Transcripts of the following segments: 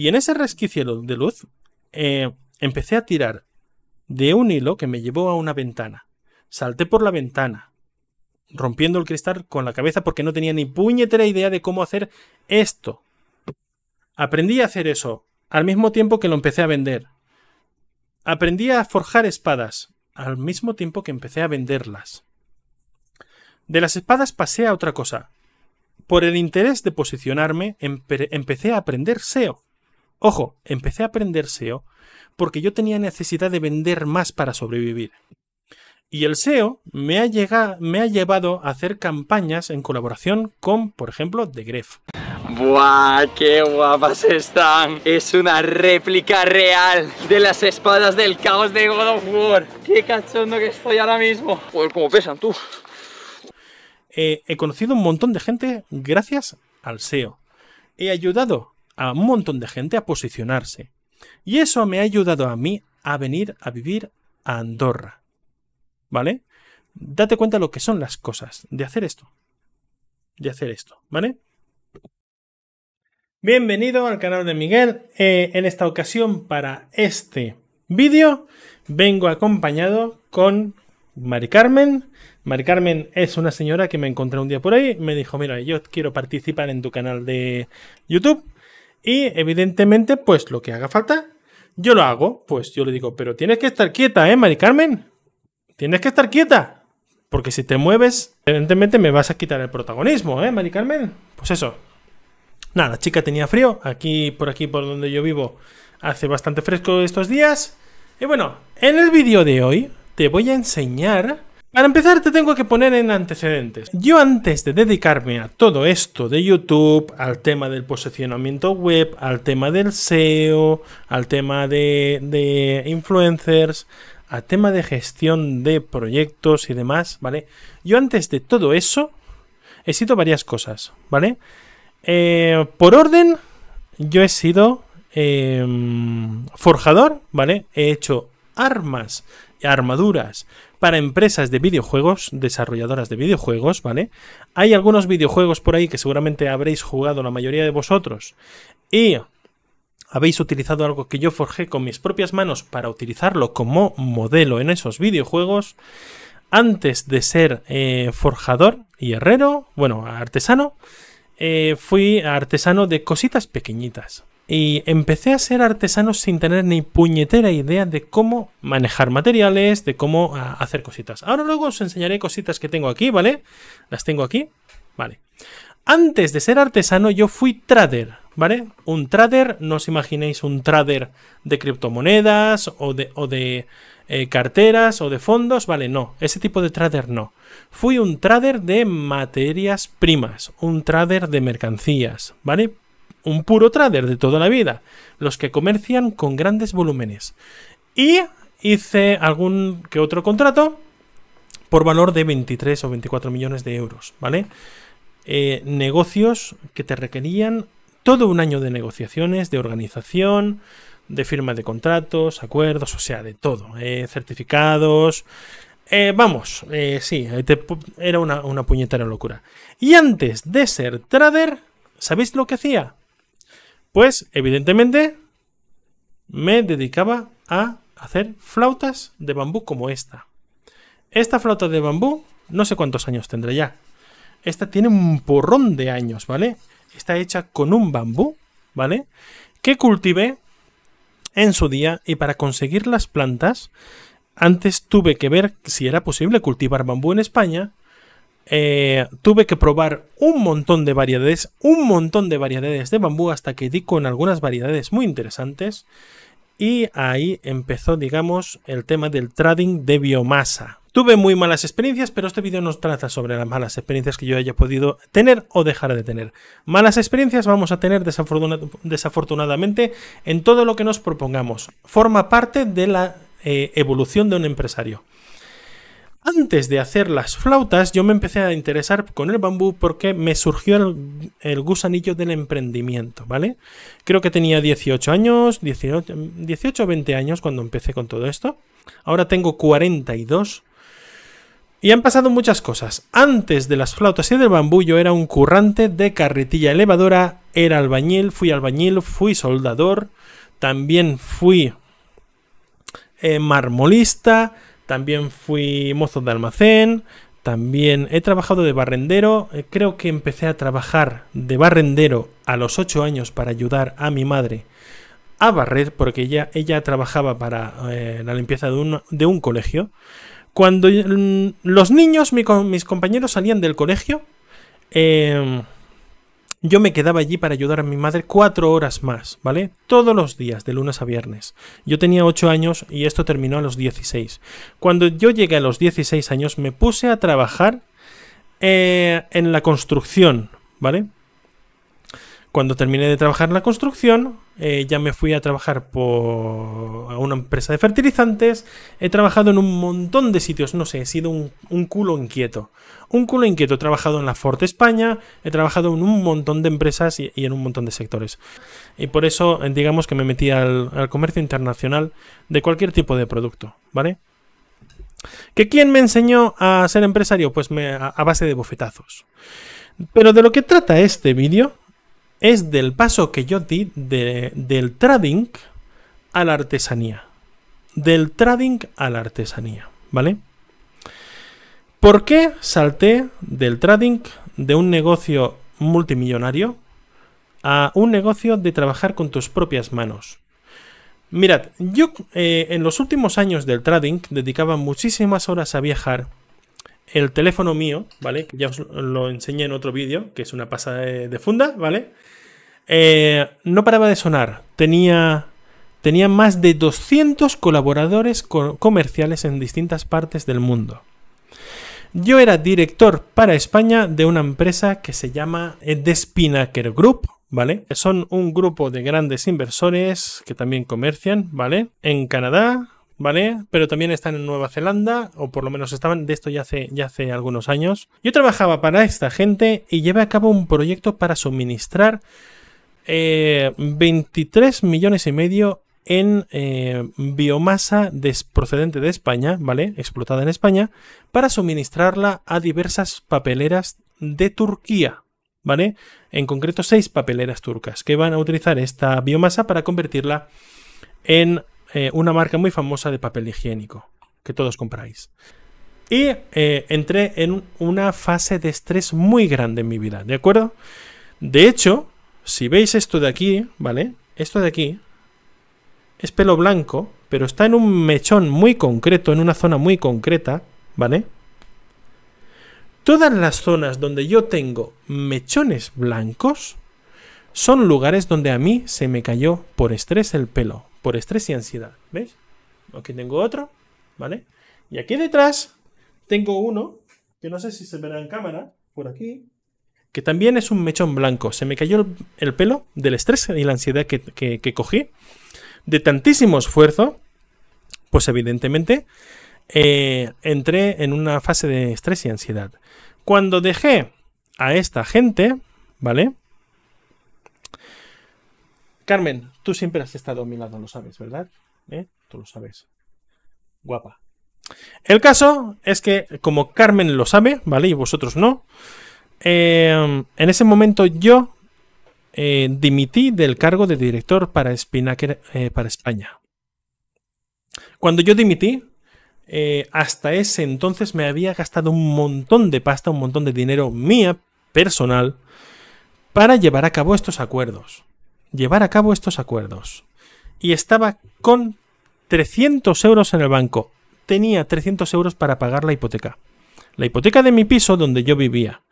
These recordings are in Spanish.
Y en ese resquicio de luz eh, empecé a tirar de un hilo que me llevó a una ventana. Salté por la ventana, rompiendo el cristal con la cabeza porque no tenía ni puñetera idea de cómo hacer esto. Aprendí a hacer eso al mismo tiempo que lo empecé a vender. Aprendí a forjar espadas al mismo tiempo que empecé a venderlas. De las espadas pasé a otra cosa. Por el interés de posicionarme, empecé a aprender SEO. Ojo, empecé a aprender SEO porque yo tenía necesidad de vender más para sobrevivir. Y el SEO me ha, me ha llevado a hacer campañas en colaboración con, por ejemplo, The Gref. ¡Buah! ¡Qué guapas están! Es una réplica real de las espadas del caos de God of War. ¡Qué cachondo que estoy ahora mismo! ¡Pues cómo pesan, tú. Eh, he conocido un montón de gente gracias al SEO. He ayudado a un montón de gente a posicionarse. Y eso me ha ayudado a mí a venir a vivir a Andorra. ¿Vale? Date cuenta lo que son las cosas de hacer esto. De hacer esto, ¿vale? Bienvenido al canal de Miguel. Eh, en esta ocasión, para este vídeo, vengo acompañado con Mari Carmen. Mari Carmen es una señora que me encontré un día por ahí. Me dijo, mira, yo quiero participar en tu canal de YouTube. Y evidentemente, pues lo que haga falta, yo lo hago. Pues yo le digo, pero tienes que estar quieta, ¿eh, Mari Carmen? Tienes que estar quieta. Porque si te mueves, evidentemente me vas a quitar el protagonismo, ¿eh, Mari Carmen? Pues eso. Nada, la chica tenía frío. Aquí, por aquí, por donde yo vivo, hace bastante fresco estos días. Y bueno, en el vídeo de hoy te voy a enseñar para empezar te tengo que poner en antecedentes. Yo antes de dedicarme a todo esto de YouTube, al tema del posicionamiento web, al tema del SEO, al tema de, influencers, al tema de gestión de proyectos y demás, ¿vale? Yo antes de todo eso he sido varias cosas, ¿vale? Eh, por orden, yo he sido em, forjador, ¿vale? He hecho armas, armaduras, para empresas de videojuegos, desarrolladoras de videojuegos, ¿vale? Hay algunos videojuegos por ahí que seguramente habréis jugado la mayoría de vosotros y habéis utilizado algo que yo forjé con mis propias manos para utilizarlo como modelo en esos videojuegos. Antes de ser eh, forjador y herrero, bueno, artesano, eh, fui artesano de cositas pequeñitas, y empecé a ser artesano sin tener ni puñetera idea de cómo manejar materiales, de cómo ah, hacer cositas. Ahora luego os enseñaré cositas que tengo aquí, ¿vale? Las tengo aquí, ¿vale? Antes de ser artesano yo fui trader, ¿vale? Un trader, no os imaginéis un trader de criptomonedas o de, eh, carteras o de fondos, ¿vale? No, ese tipo de trader no. Fui un trader de materias primas, un trader de mercancías, ¿vale? un puro trader de toda la vida, los que comercian con grandes volúmenes. Y hice algún que otro contrato por valor de 23 o 24 millones de euros, ¿vale? Eh, negocios que te requerían todo un año de negociaciones, de organización, de firma de contratos, acuerdos, o sea, de todo, eh, certificados. Eh, vamos, sí, era una, una puñetera locura. Y antes de ser trader, ¿sabéis lo que hacía? Pues, evidentemente, me dedicaba a hacer flautas de bambú como esta. Esta flauta de bambú, no sé cuántos años tendrá ya. Esta tiene un porrón de años, ¿vale? Está hecha con un bambú, ¿vale? Que cultivé en su día y para conseguir las plantas, antes tuve que ver si era posible cultivar bambú en España eh, tuve que probar un montón de variedades, un montón de variedades de bambú hasta que di con algunas variedades muy interesantes. Y ahí empezó, digamos, el tema del trading de biomasa. Tuve muy malas experiencias, pero este vídeo nos trata sobre las malas experiencias que yo haya podido tener o dejar de tener. Malas experiencias vamos a tener desafortunadamente en todo lo que nos propongamos. Forma parte de la eh, evolución de un empresario antes de hacer las flautas, yo me empecé a interesar con el bambú porque me surgió el, gusanillo del emprendimiento, ¿vale? Creo que tenía 18 años, 18, o 20 años cuando empecé con todo esto. Ahora tengo 42. Y han pasado muchas cosas. Antes de las flautas y del bambú yo era un currante de carretilla elevadora, era albañil, fui albañil, fui soldador, también fui eh, marmolista, también fui mozo de almacén, también he trabajado de barrendero, eh, creo que empecé a trabajar de barrendero a los 8 años para ayudar a mi madre a barrer, porque ella, ella trabajaba para eh, la limpieza de un, de un colegio. Cuando mm, los niños, mis compañeros salían del colegio, em, yo me quedaba allí para ayudar a mi madre cuatro horas más, ¿vale? Todos los días, de lunes a viernes. Yo tenía ocho años y esto terminó a los 16. Cuando yo llegué a los 16 años me puse a trabajar eh, en la construcción, ¿vale? Cuando terminé de trabajar en la construcción, eh, ya me fui a trabajar por una empresa de fertilizantes. He trabajado en un montón de sitios, no sé, he sido un, culo inquieto. Un culo inquieto, he trabajado en la Forte España, he trabajado en un montón de empresas y, en un montón de sectores. Y por eso, eh, digamos que me metí al, comercio internacional de cualquier tipo de producto, ¿vale? ¿Que quién me enseñó a ser empresario? Pues a base de bofetazos. Pero de lo que trata este vídeo es del paso que yo di del trading a la artesanía. Del trading a la artesanía, ¿vale? ¿Por qué salté del trading de un negocio multimillonario a un negocio de trabajar con tus propias manos? Mirad, yo eh, en los últimos años del trading dedicaba muchísimas horas a viajar el teléfono mío, ¿vale? ya os lo enseñé en otro vídeo, que es una pasada de, funda, ¿vale? Eh, no paraba de sonar. Tenía, tenía más de 200 colaboradores comerciales en distintas partes del mundo. Yo era director para España de una empresa que se llama The Spinnaker Group, ¿vale? Son un grupo de grandes inversores que también comercian, ¿vale? En Canadá, ¿vale? Pero también están en Nueva Zelanda, o por lo menos estaban de esto ya hace, ya hace algunos años. Yo trabajaba para esta gente y llevé a cabo un proyecto para suministrar 23 eh, millones y medio en eh, biomasa procedente de España, ¿vale? Explotada en España, para suministrarla a diversas papeleras de Turquía, ¿vale? En concreto, seis papeleras turcas que van a utilizar esta biomasa para convertirla en eh, una marca muy famosa de papel higiénico que todos compráis. Y eh, entré en una fase de estrés muy grande en mi vida, ¿de acuerdo? De hecho, si veis esto de aquí, ¿vale? Esto de aquí es pelo blanco, pero está en un mechón muy concreto, en una zona muy concreta, ¿vale? Todas las zonas donde yo tengo mechones blancos son lugares donde a mí se me cayó por estrés el pelo por estrés y ansiedad. ¿Veis? Aquí tengo otro, ¿vale? Y aquí detrás tengo uno, que no sé si se verá en cámara, por aquí, que también es un mechón blanco. Se me cayó el, pelo del estrés y la ansiedad que, cogí. De tantísimo esfuerzo, pues evidentemente eh, entré en una fase de estrés y ansiedad. Cuando dejé a esta gente, ¿vale? Carmen, tú siempre has estado a mi lado, lo sabes, ¿verdad? ¿Eh? Tú lo sabes. Guapa. El caso es que, como Carmen lo sabe, ¿vale? Y vosotros no. Em, en ese momento yo eh, dimití del cargo de director para Spinnaker eh, para España. Cuando yo dimití, hasta ese entonces me había gastado un montón de pasta, un montón de dinero mía personal para llevar a cabo estos acuerdos llevar a cabo estos acuerdos. Y estaba con 300 euros en el banco. Tenía 300 euros para pagar la hipoteca. La hipoteca de mi piso donde yo vivía.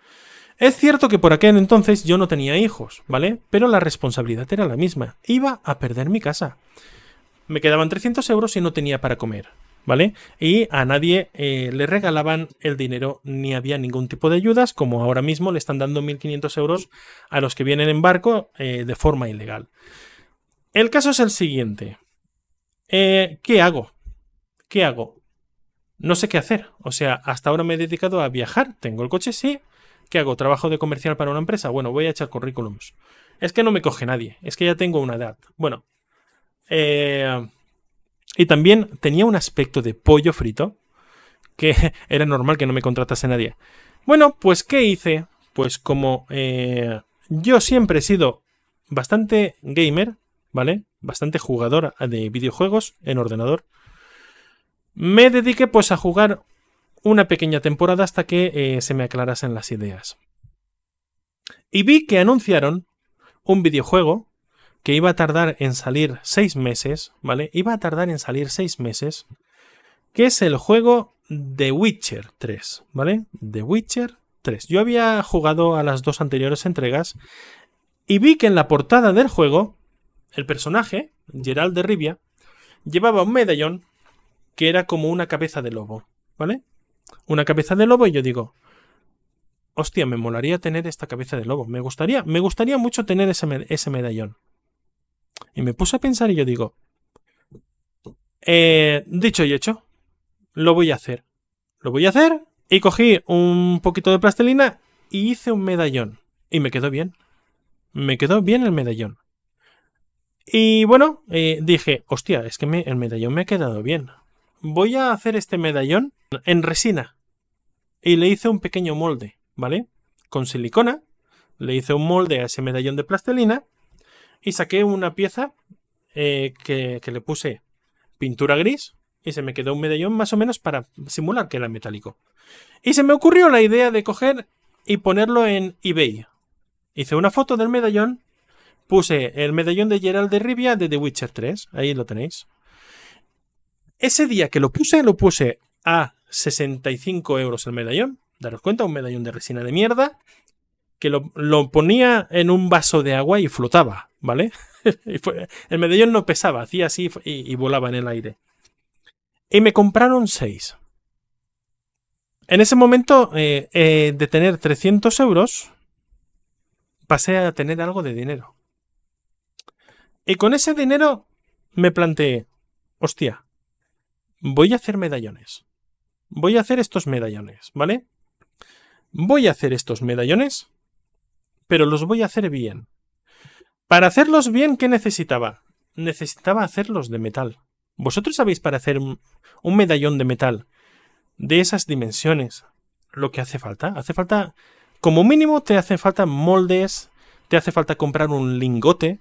Es cierto que por aquel entonces yo no tenía hijos, ¿vale? Pero la responsabilidad era la misma. Iba a perder mi casa. Me quedaban 300 euros y no tenía para comer. ¿vale? Y a nadie eh, le regalaban el dinero ni había ningún tipo de ayudas, como ahora mismo le están dando 1.500 euros a los que vienen en barco eh, de forma ilegal. El caso es el siguiente. Eh, ¿Qué hago? ¿Qué hago? No sé qué hacer. O sea, hasta ahora me he dedicado a viajar. Tengo el coche, sí. ¿Qué hago? ¿Trabajo de comercial para una empresa? Bueno, voy a echar currículums. Es que no me coge nadie. Es que ya tengo una edad. Bueno. Eh, y también tenía un aspecto de pollo frito que era normal que no me contratase nadie. Bueno, pues ¿qué hice? Pues como eh, yo siempre he sido bastante gamer, ¿vale? Bastante jugador de videojuegos en ordenador. Me dediqué pues a jugar una pequeña temporada hasta que eh, se me aclarasen las ideas. Y vi que anunciaron un videojuego que iba a tardar en salir seis meses, ¿vale? Iba a tardar en salir seis meses, que es el juego The Witcher 3, ¿vale? The Witcher 3. Yo había jugado a las dos anteriores entregas y vi que en la portada del juego, el personaje, Gerald de Rivia, llevaba un medallón que era como una cabeza de lobo, ¿vale? Una cabeza de lobo y yo digo, hostia, me molaría tener esta cabeza de lobo, me gustaría, me gustaría mucho tener ese, ese medallón. Y me puse a pensar y yo digo, eh, dicho y hecho, lo voy a hacer. Lo voy a hacer y cogí un poquito de plastelina y hice un medallón. Y me quedó bien. Me quedó bien el medallón. Y bueno, eh, dije, hostia, es que el medallón me ha quedado bien. Voy a hacer este medallón en resina. Y le hice un pequeño molde, ¿vale? Con silicona. Le hice un molde a ese medallón de plastelina. Y saqué una pieza eh, que, que, le puse pintura gris y se me quedó un medallón más o menos para simular que era metálico. Y se me ocurrió la idea de coger y ponerlo en eBay. Hice una foto del medallón, puse el medallón de Gerald de Rivia de The Witcher 3, ahí lo tenéis. Ese día que lo puse, lo puse a 65 euros el medallón. Daros cuenta, un medallón de resina de mierda que lo, ponía en un vaso de agua y flotaba, ¿vale? el medallón no pesaba, hacía así y, volaba en el aire. Y me compraron seis. En ese momento, eh, eh, de tener 300 euros, pasé a tener algo de dinero. Y con ese dinero me planteé, hostia, voy a hacer medallones. Voy a hacer estos medallones, ¿vale? Voy a hacer estos medallones pero los voy a hacer bien. Para hacerlos bien, ¿qué necesitaba? Necesitaba hacerlos de metal. ¿Vosotros sabéis para hacer un, medallón de metal de esas dimensiones lo que hace falta? Hace falta, como mínimo, te hacen falta moldes, te hace falta comprar un lingote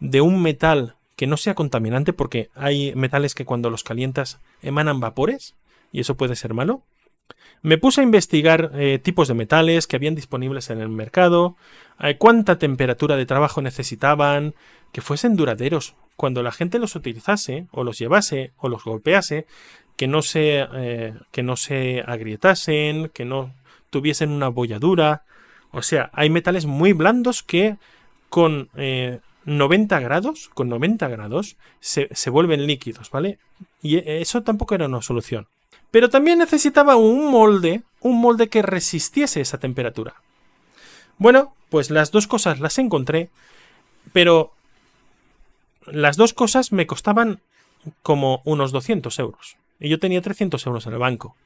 de un metal que no sea contaminante porque hay metales que cuando los calientas emanan vapores y eso puede ser malo. Me puse a investigar eh, tipos de metales que habían disponibles en el mercado, eh, cuánta temperatura de trabajo necesitaban, que fuesen duraderos, cuando la gente los utilizase, o los llevase, o los golpease, que no se, eh, que no agrietasen, que no tuviesen una bolladura. O sea, hay metales muy blandos que con 90 grados, con 90 grados, se vuelven líquidos, ¿vale? Y eso tampoco era una solución. Pero también necesitaba un molde, un molde que resistiese esa temperatura. Bueno, pues las dos cosas las encontré, pero las dos cosas me costaban como unos 200 euros. Y yo tenía 300 euros en el banco.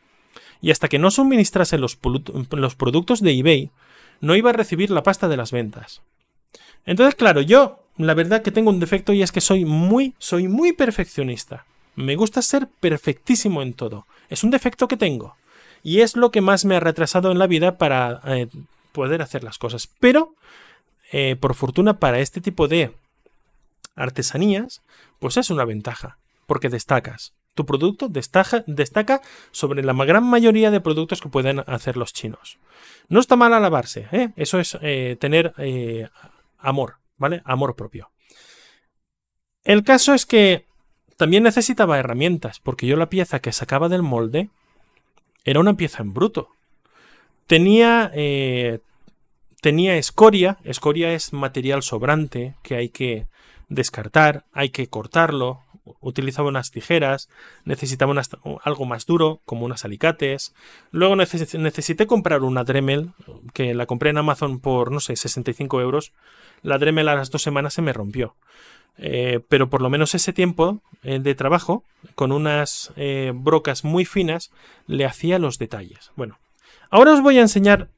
Y hasta que no suministrase los, productos de eBay, no iba a recibir la pasta de las ventas. Entonces, claro, yo la verdad que tengo un defecto y es que soy muy, soy muy perfeccionista. Me gusta ser perfectísimo en todo. Es un defecto que tengo. Y es lo que más me ha retrasado en la vida para eh, poder hacer las cosas. Pero, eh, por fortuna, para este tipo de artesanías, pues es una ventaja, porque destacas. Tu producto destaca, destaca sobre la gran mayoría de productos que pueden hacer los chinos. No está mal alabarse, ¿eh? eso es eh, tener amor, ¿vale? Amor propio. El caso es que también necesitaba herramientas, porque yo la pieza que sacaba del molde era una pieza en bruto. Tenía, eh, tenía escoria, escoria es material sobrante que hay que descartar, hay que cortarlo, utilizaba unas tijeras, necesitaba algo más duro, como unas alicates. Luego necesité comprar una Dremel, que la compré en Amazon por, no sé, 65 euros. La Dremel a las dos semanas se me rompió. Eh, pero por lo menos ese tiempo eh, de trabajo, con unas eh, brocas muy finas, le hacía los detalles. Bueno, ahora os voy a enseñar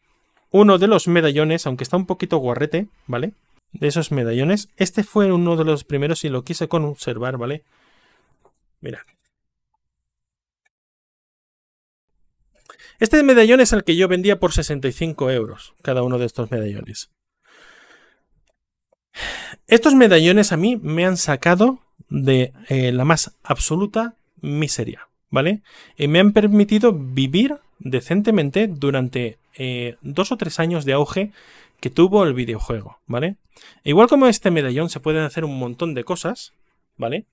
uno de los medallones, aunque está un poquito guarrete, ¿vale? De esos medallones. Este fue uno de los primeros y lo quise conservar, ¿vale? Mirad. Este medallón es el que yo vendía por 65 euros, cada uno de estos medallones. Estos medallones a mí me han sacado de eh, la más absoluta miseria, ¿vale? Y eh, me han permitido vivir decentemente durante eh, dos o tres años de auge que tuvo el videojuego, ¿vale? E igual como este medallón se pueden hacer un montón de cosas, ¿vale?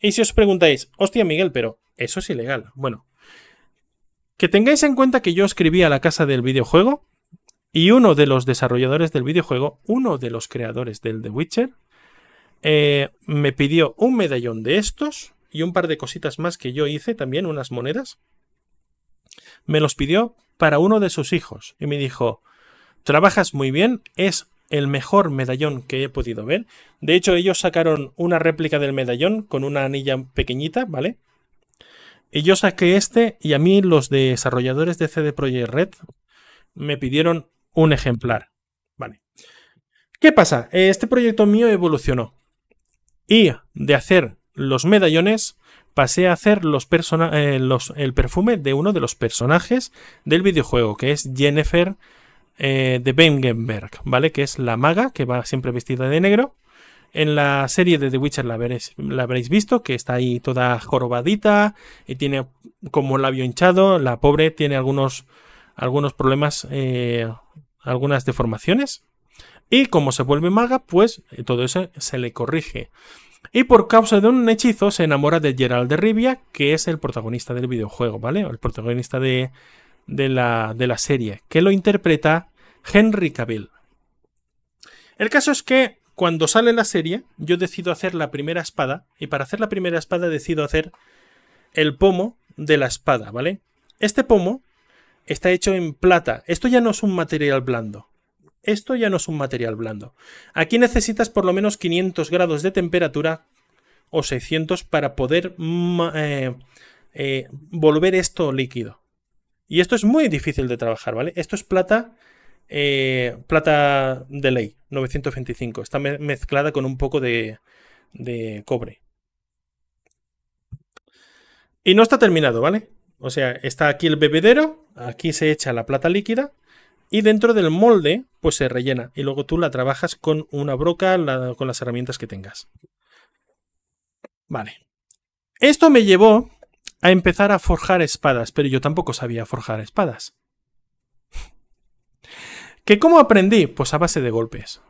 Y si os preguntáis, hostia Miguel, pero eso es ilegal. Bueno, que tengáis en cuenta que yo escribí a la casa del videojuego y uno de los desarrolladores del videojuego, uno de los creadores del The Witcher, eh, me pidió un medallón de estos y un par de cositas más que yo hice, también unas monedas. Me los pidió para uno de sus hijos y me dijo, trabajas muy bien, es el mejor medallón que he podido ver. De hecho, ellos sacaron una réplica del medallón con una anilla pequeñita, ¿vale? Y yo saqué este y a mí los desarrolladores de CD Projekt Red me pidieron un ejemplar. Vale. ¿Qué pasa? Este proyecto mío evolucionó. Y de hacer los medallones, pasé a hacer los persona eh, el perfume de uno de los personajes del videojuego, que es Jennifer eh, de Bengenberg, ¿vale? Que es la maga que va siempre vestida de negro. En la serie de The Witcher la, la habréis visto, que está ahí toda jorobadita y tiene como el labio hinchado. La pobre tiene algunos, algunos problemas eh, algunas deformaciones. Y como se vuelve maga, pues eh, todo eso se le corrige. Y por causa de un hechizo se enamora de Gerald de Rivia, que es el protagonista del videojuego, ¿vale? El protagonista de, de, la, de la serie, que lo interpreta Henry Cavill. El caso es que cuando sale la serie, yo decido hacer la primera espada, y para hacer la primera espada decido hacer el pomo de la espada, ¿vale? Este pomo está hecho en plata. Esto ya no es un material blando. Esto ya no es un material blando. Aquí necesitas por lo menos 500 grados de temperatura o 600 para poder eh, eh, volver esto líquido. Y esto es muy difícil de trabajar, ¿vale? Esto es plata, eh, plata de ley, 925. Está mezclada con un poco de cobre. Y no está terminado, ¿vale? O sea, está aquí el bebedero, aquí se echa la plata líquida y dentro del molde pues se rellena y luego tú la trabajas con una broca, con las herramientas que tengas. Vale. Esto me llevó a empezar a forjar espadas, pero yo tampoco sabía forjar espadas. ¿Que cómo aprendí? Pues a base de golpes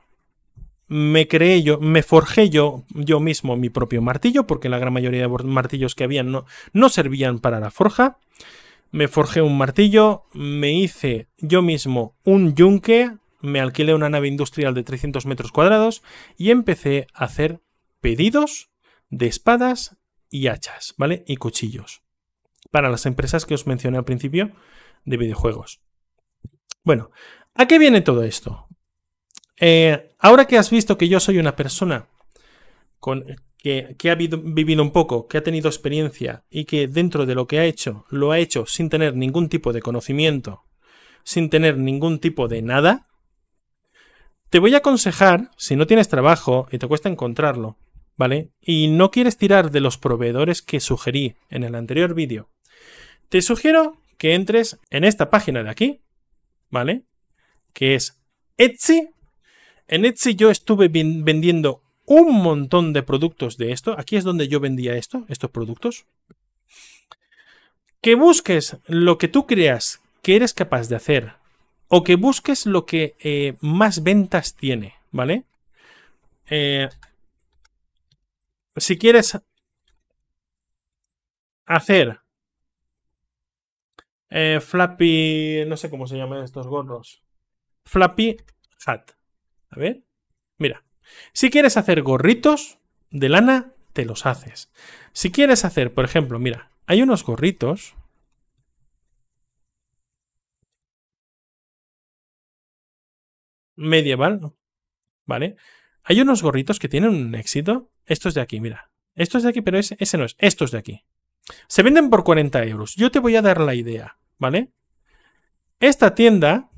me creé yo, me forjé yo, yo mismo mi propio martillo, porque la gran mayoría de martillos que había no, no servían para la forja. Me forjé un martillo, me hice yo mismo un yunque, me alquilé una nave industrial de 300 metros cuadrados y empecé a hacer pedidos de espadas y hachas, ¿vale? Y cuchillos. Para las empresas que os mencioné al principio de videojuegos. Bueno, ¿a qué viene todo esto? Eh, ahora que has visto que yo soy una persona con, que, ha vivido, vivido un poco, que ha tenido experiencia y que dentro de lo que ha hecho, lo ha hecho sin tener ningún tipo de conocimiento, sin tener ningún tipo de nada, te voy a aconsejar, si no tienes trabajo y te cuesta encontrarlo, ¿vale? Y no quieres tirar de los proveedores que sugerí en el anterior vídeo, te sugiero que entres en esta página de aquí, ¿vale? Que es Etsy en Etsy yo estuve vendiendo un montón de productos de esto. Aquí es donde yo vendía esto, estos productos. Que busques lo que tú creas que eres capaz de hacer o que busques lo que eh, más ventas tiene, ¿vale? Eh, si quieres hacer eh, Flappy, no sé cómo se llaman estos gorros, Flappy Hat, a ver, mira. Si quieres hacer gorritos de lana, te los haces. Si quieres hacer, por ejemplo, mira, hay unos gorritos. Medieval, ¿vale? Hay unos gorritos que tienen un éxito. Estos de aquí, mira. Estos de aquí, pero ese, ese no es. Estos de aquí. Se venden por 40 euros. Yo te voy a dar la idea, ¿vale? Esta tienda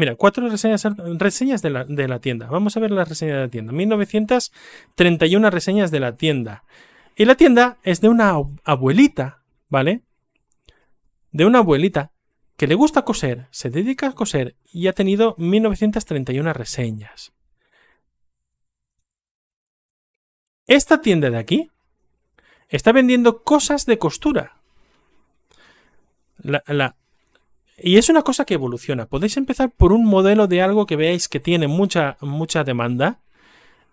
Mira, cuatro reseñas, reseñas de, la, tienda. Vamos a ver las reseñas de la tienda. 1931 reseñas de la tienda. Y la tienda es de una abuelita, ¿vale? De una abuelita que le gusta coser, se dedica a coser y ha tenido 1931 reseñas. Esta tienda de aquí está vendiendo cosas de costura. la, y es una cosa que evoluciona. Podéis empezar por un modelo de algo que veáis que tiene mucha, mucha demanda.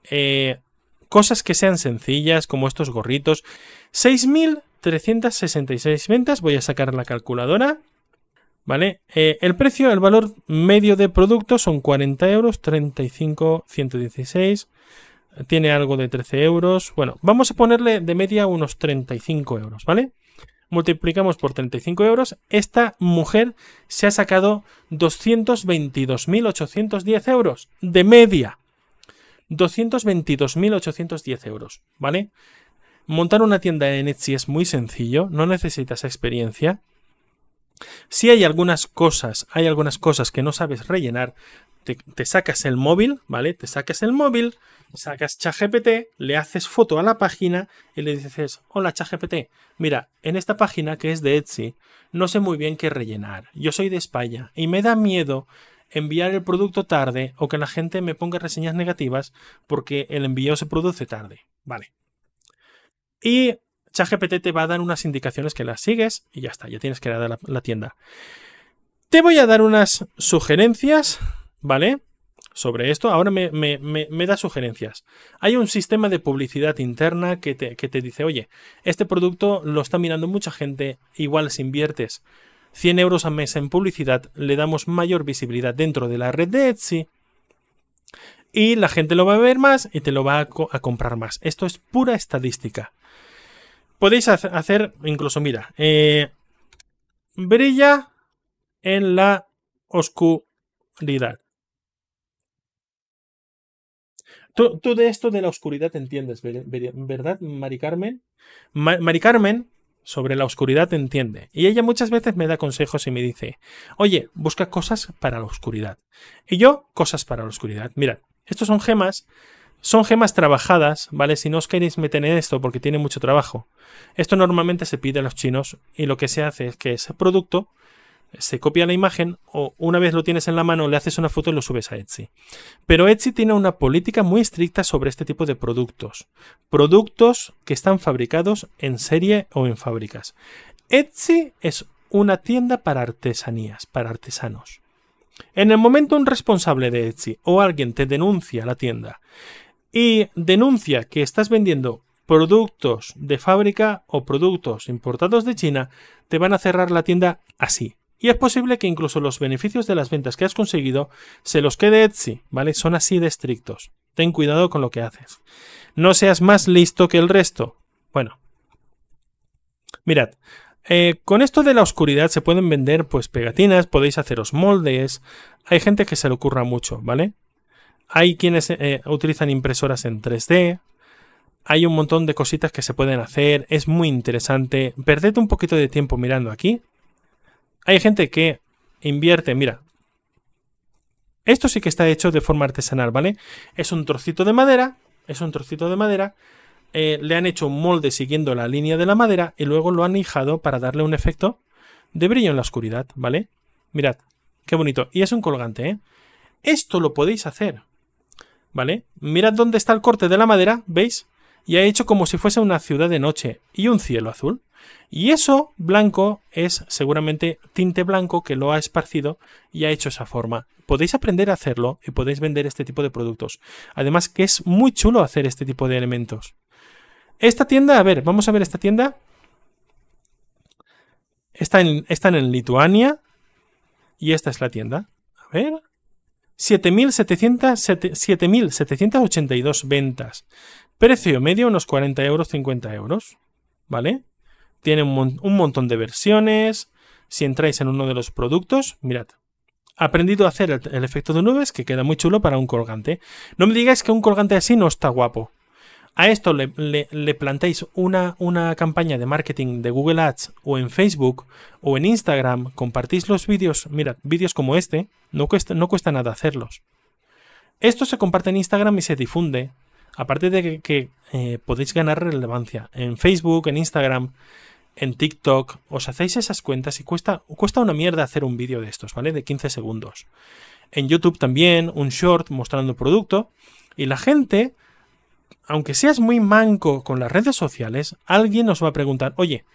Eh, cosas que sean sencillas, como estos gorritos. 6.366 ventas. Voy a sacar la calculadora. ¿Vale? Eh, el precio, el valor medio de producto son 40 euros, 35, 116. Tiene algo de 13 euros. Bueno, vamos a ponerle de media unos 35 euros, ¿vale? multiplicamos por 35 euros, esta mujer se ha sacado 222.810 euros de media. 222.810 euros, ¿vale? Montar una tienda en Etsy es muy sencillo, no necesitas experiencia. Si hay algunas cosas, hay algunas cosas que no sabes rellenar, te, sacas el móvil, ¿vale? Te sacas el móvil, sacas ChatGPT, le haces foto a la página y le dices, hola ChatGPT, mira, en esta página que es de Etsy, no sé muy bien qué rellenar. Yo soy de España y me da miedo enviar el producto tarde o que la gente me ponga reseñas negativas porque el envío se produce tarde. Vale. Y ChatGPT te va a dar unas indicaciones que las sigues y ya está, ya tienes creada la, la tienda. Te voy a dar unas sugerencias, ¿vale? sobre esto, ahora me, me, da sugerencias. Hay un sistema de publicidad interna que te, dice, oye, este producto lo está mirando mucha gente, igual si inviertes 100 euros a mes en publicidad, le damos mayor visibilidad dentro de la red de Etsy y la gente lo va a ver más y te lo va a comprar más. Esto es pura estadística podéis hacer, incluso, mira, eh, brilla en la oscuridad. Tú, de esto de la oscuridad entiendes, ¿verdad, Mari Carmen? Mari Carmen sobre la oscuridad entiende. Y ella muchas veces me da consejos y me dice, oye, busca cosas para la oscuridad. Y yo, cosas para la oscuridad. Mira, estos son gemas son gemas trabajadas, ¿vale? Si no os queréis meter en esto porque tiene mucho trabajo. Esto normalmente se pide a los chinos y lo que se hace es que ese producto se copia la imagen o una vez lo tienes en la mano le haces una foto y lo subes a Etsy. Pero Etsy tiene una política muy estricta sobre este tipo de productos. Productos que están fabricados en serie o en fábricas. Etsy es una tienda para artesanías, para artesanos. En el momento un responsable de Etsy o alguien te denuncia la tienda y denuncia que estás vendiendo productos de fábrica o productos importados de China, te van a cerrar la tienda así. Y es posible que incluso los beneficios de las ventas que has conseguido se los quede Etsy, ¿vale? Son así de estrictos. Ten cuidado con lo que haces. No seas más listo que el resto. Bueno. Mirad, eh, con esto de la oscuridad se pueden vender pues pegatinas, podéis haceros moldes. Hay gente que se le ocurra mucho, ¿vale? Hay quienes eh, eh, utilizan impresoras en 3D. Hay un montón de cositas que se pueden hacer. Es muy interesante. Perded un poquito de tiempo mirando aquí. Hay gente que invierte, mira. Esto sí que está hecho de forma artesanal, ¿vale? Es un trocito de madera. Es un trocito de madera. Eh, le han hecho un molde siguiendo la línea de la madera y luego lo han lijado para darle un efecto de brillo en la oscuridad, ¿vale? Mirad, qué bonito. Y es un colgante, ¿eh? Esto lo podéis hacer. ¿vale? Mirad dónde está el corte de la madera, ¿veis? Y ha hecho como si fuese una ciudad de noche y un cielo azul. Y eso blanco es seguramente tinte blanco que lo ha esparcido y ha hecho esa forma. Podéis aprender a hacerlo y podéis vender este tipo de productos. Además que es muy chulo hacer este tipo de elementos. Esta tienda, a ver, vamos a ver esta tienda. Está en, están en Lituania y esta es la tienda. A ver, 7.782 ventas. Precio medio unos 40 euros, 50 euros. ¿Vale? Tiene un, montón de versiones. Si entráis en uno de los productos, mirad. Aprendido a hacer el efecto de nubes, que queda muy chulo para un colgante. No me digáis que un colgante así no está guapo a esto le, plantéis una, una, campaña de marketing de Google Ads o en Facebook o en Instagram, compartís los vídeos, mira vídeos como este, no cuesta, no cuesta nada hacerlos. Esto se comparte en Instagram y se difunde, aparte de que, eh, podéis ganar relevancia en Facebook, en Instagram, en TikTok, os hacéis esas cuentas y cuesta, cuesta una mierda hacer un vídeo de estos, ¿vale? De 15 segundos. En YouTube también, un short mostrando producto y la gente aunque seas muy manco con las redes sociales, alguien os va a preguntar, oye,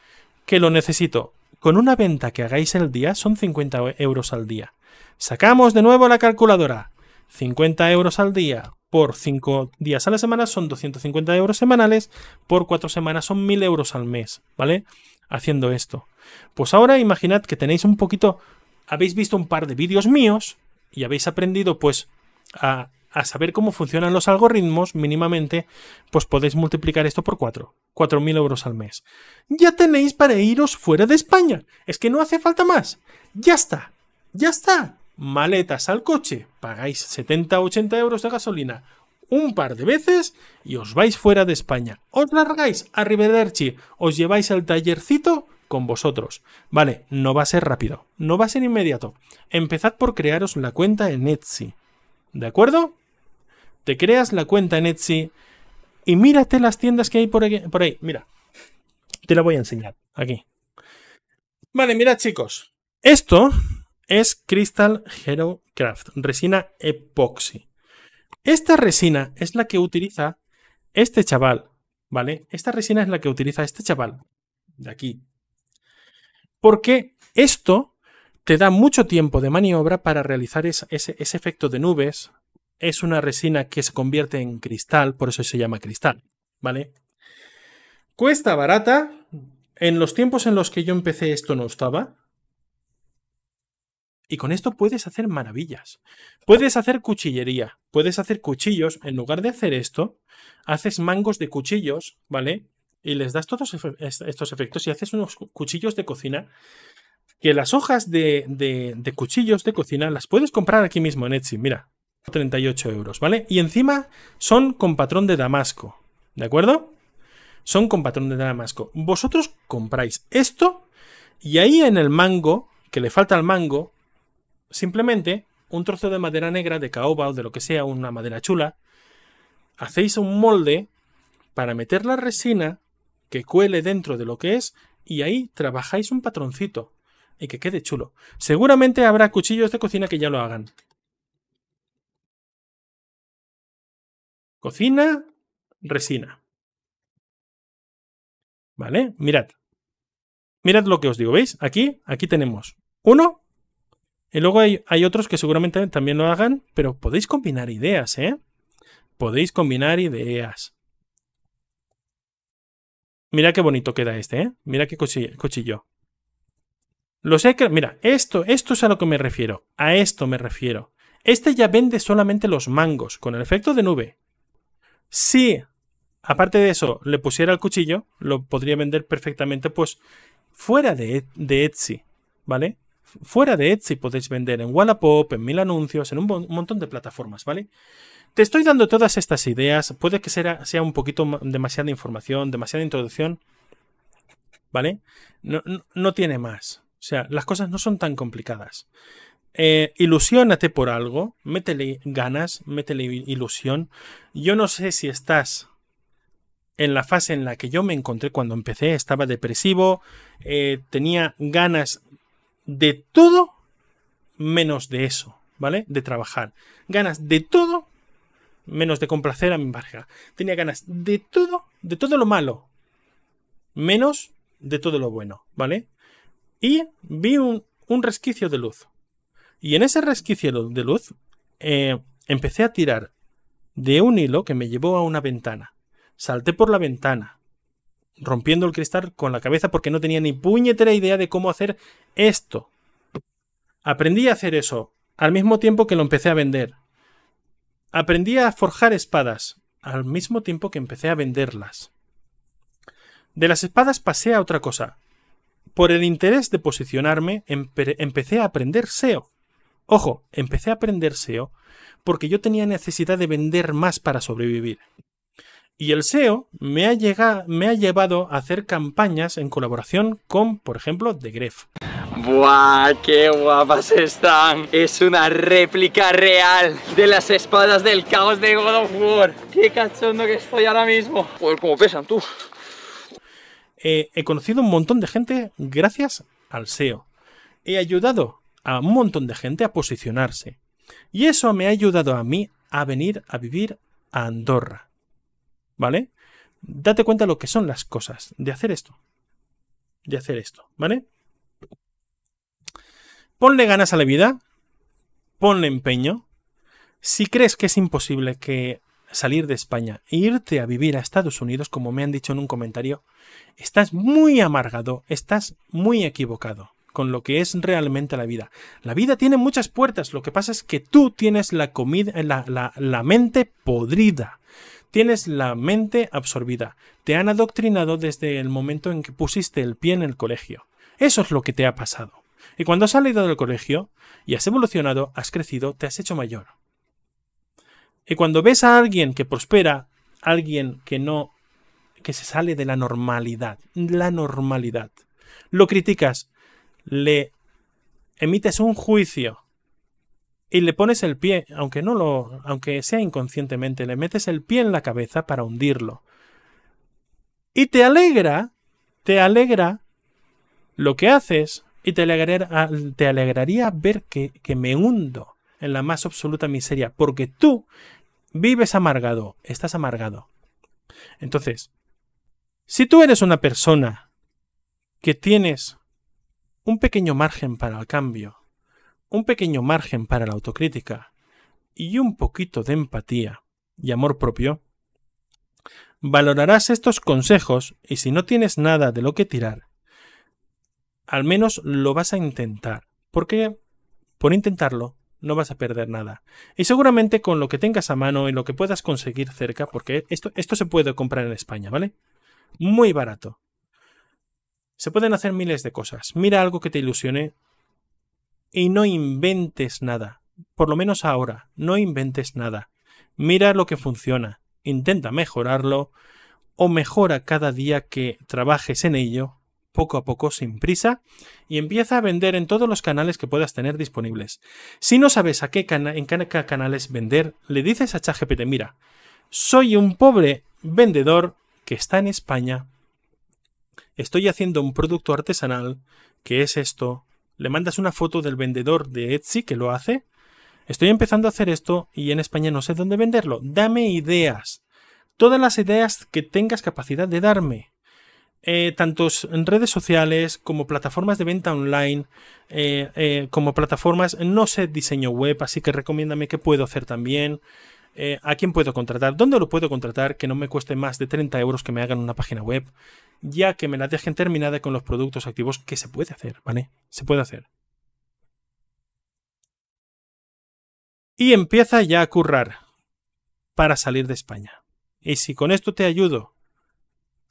que lo necesito. Con una venta que hagáis el día son 50 euros al día. Sacamos de nuevo la calculadora. 50 euros al día por 5 días a la semana son 250 euros semanales, por 4 semanas son 1000 euros al mes, ¿vale? Haciendo esto. Pues ahora imaginad que tenéis un poquito, habéis visto un par de vídeos míos y habéis aprendido pues a a saber cómo funcionan los algoritmos mínimamente, pues podéis multiplicar esto por 4, 4.000 euros al mes. Ya tenéis para iros fuera de España, es que no hace falta más. Ya está, ya está. Maletas al coche, pagáis 70 80 euros de gasolina un par de veces y os vais fuera de España. Os largáis, a Rivederci. os lleváis al tallercito con vosotros. Vale, no va a ser rápido, no va a ser inmediato. Empezad por crearos la cuenta en Etsy. ¿De acuerdo? te creas la cuenta en Etsy y mírate las tiendas que hay por, ahí. Mira, te la voy a enseñar aquí. Vale, mira, chicos. Esto es Crystal Hero Craft, resina epoxi. Esta resina es la que utiliza este chaval, ¿vale? Esta resina es la que utiliza este chaval de aquí. Porque esto te da mucho tiempo de maniobra para realizar ese efecto de nubes, es una resina que se convierte en cristal, por eso se llama cristal, ¿vale? Cuesta barata. En los tiempos en los que yo empecé esto no estaba. Y con esto puedes hacer maravillas. Puedes hacer cuchillería, puedes hacer cuchillos. En lugar de hacer esto, haces mangos de cuchillos, ¿vale? Y les das todos estos efectos y haces unos cuchillos de cocina que las hojas de, de, de, cuchillos de cocina las puedes comprar aquí mismo en Etsy. Mira, 38 euros, ¿vale? Y encima son con patrón de Damasco, ¿de acuerdo? Son con patrón de Damasco. Vosotros compráis esto y ahí en el mango, que le falta al mango, simplemente un trozo de madera negra, de caoba o de lo que sea, una madera chula, hacéis un molde para meter la resina que cuele dentro de lo que es y ahí trabajáis un patroncito y que quede chulo. Seguramente habrá cuchillos de cocina que ya lo hagan, Cocina, resina. ¿Vale? Mirad. Mirad lo que os digo, ¿veis? Aquí, aquí tenemos uno. Y luego hay, hay otros que seguramente también lo hagan, pero podéis combinar ideas, ¿eh? Podéis combinar ideas. Mira qué bonito queda este, ¿eh? Mira qué cuchillo. sé que Mira, esto, esto es a lo que me refiero. A esto me refiero. Este ya vende solamente los mangos, con el efecto de nube. Si, aparte de eso, le pusiera el cuchillo, lo podría vender perfectamente, pues, fuera de, e-, de Etsy, ¿vale? Fuera de Etsy podéis vender en Wallapop, en Mil Anuncios, en un, montón de plataformas, ¿vale? Te estoy dando todas estas ideas, puede que sea, sea un poquito demasiada información, demasiada introducción, ¿vale? No, no tiene más. O sea, las cosas no son tan complicadas eh, por algo, métele ganas, métele ilusión. Yo no sé si estás en la fase en la que yo me encontré cuando empecé, estaba depresivo, eh, tenía ganas de todo menos de eso, ¿vale? De trabajar. Ganas de todo menos de complacer a mi pareja. Tenía ganas de todo, de todo lo malo, menos de todo lo bueno, ¿vale? Y vi un resquicio de luz. Y en ese resquicio de luz eh, empecé a tirar de un hilo que me llevó a una ventana. Salté por la ventana, rompiendo el cristal con la cabeza porque no tenía ni puñetera idea de cómo hacer esto. Aprendí a hacer eso al mismo tiempo que lo empecé a vender. Aprendí a forjar espadas al mismo tiempo que empecé a venderlas. De las espadas pasé a otra cosa. Por el interés de posicionarme, empecé a aprender SEO. Ojo, empecé a aprender SEO porque yo tenía necesidad de vender más para sobrevivir. Y el SEO me ha, me ha llevado a hacer campañas en colaboración con, por ejemplo, The Gref. ¡Buah! ¡Qué guapas están! Es una réplica real de las espadas del caos de God of War. ¡Qué cachondo que estoy ahora mismo! Pues como pesan, tú. Eh, he conocido un montón de gente gracias al SEO. He ayudado a un montón de gente a posicionarse. Y eso me ha ayudado a mí a venir a vivir a Andorra. ¿Vale? Date cuenta lo que son las cosas de hacer esto. De hacer esto, ¿vale? Ponle ganas a la vida, ponle empeño. Si crees que es imposible que salir de España e irte a vivir a Estados Unidos, como me han dicho en un comentario, estás muy amargado, estás muy equivocado con lo que es realmente la vida. La vida tiene muchas puertas, lo que pasa es que tú tienes la comida, eh, la, la, la mente podrida. Tienes la mente absorbida. Te han adoctrinado desde el momento en que pusiste el pie en el colegio. Eso es lo que te ha pasado. Y cuando has salido del colegio y has evolucionado, has crecido, te has hecho mayor. Y cuando ves a alguien que prospera, alguien que no, que se sale de la normalidad, la normalidad, lo criticas, le emites un juicio y le pones el pie, aunque no lo, aunque sea inconscientemente, le metes el pie en la cabeza para hundirlo. Y te alegra, te alegra lo que haces y te, ah, te alegraría ver que, que me hundo en la más absoluta miseria, porque tú vives amargado, estás amargado. Entonces, si tú eres una persona que tienes un pequeño margen para el cambio, un pequeño margen para la autocrítica y un poquito de empatía y amor propio, valorarás estos consejos y si no tienes nada de lo que tirar, al menos lo vas a intentar, porque por intentarlo no vas a perder nada. Y seguramente con lo que tengas a mano y lo que puedas conseguir cerca, porque esto, esto se puede comprar en España, ¿vale? Muy barato. Se pueden hacer miles de cosas. Mira algo que te ilusione y no inventes nada. Por lo menos ahora, no inventes nada. Mira lo que funciona, intenta mejorarlo o mejora cada día que trabajes en ello, poco a poco, sin prisa, y empieza a vender en todos los canales que puedas tener disponibles. Si no sabes a qué en qué canales vender, le dices a ChatGPT, mira, soy un pobre vendedor que está en España estoy haciendo un producto artesanal, que es esto, le mandas una foto del vendedor de Etsy que lo hace, estoy empezando a hacer esto y en España no sé dónde venderlo, dame ideas, todas las ideas que tengas capacidad de darme. Eh, tanto en redes sociales como plataformas de venta online, eh, eh, como plataformas, no sé diseño web, así que recomiéndame qué puedo hacer también. Eh, ¿a quién puedo contratar? ¿Dónde lo puedo contratar que no me cueste más de 30 euros que me hagan una página web? Ya que me la dejen terminada con los productos activos que se puede hacer, ¿vale? Se puede hacer. Y empieza ya a currar para salir de España. Y si con esto te ayudo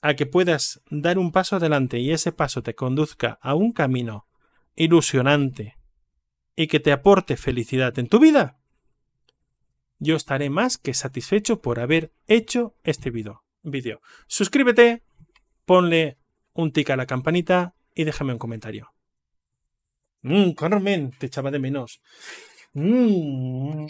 a que puedas dar un paso adelante y ese paso te conduzca a un camino ilusionante y que te aporte felicidad en tu vida, yo estaré más que satisfecho por haber hecho este vídeo. Suscríbete, ponle un tic a la campanita y déjame un comentario. Mm, Carmen, te echaba de menos. Mm.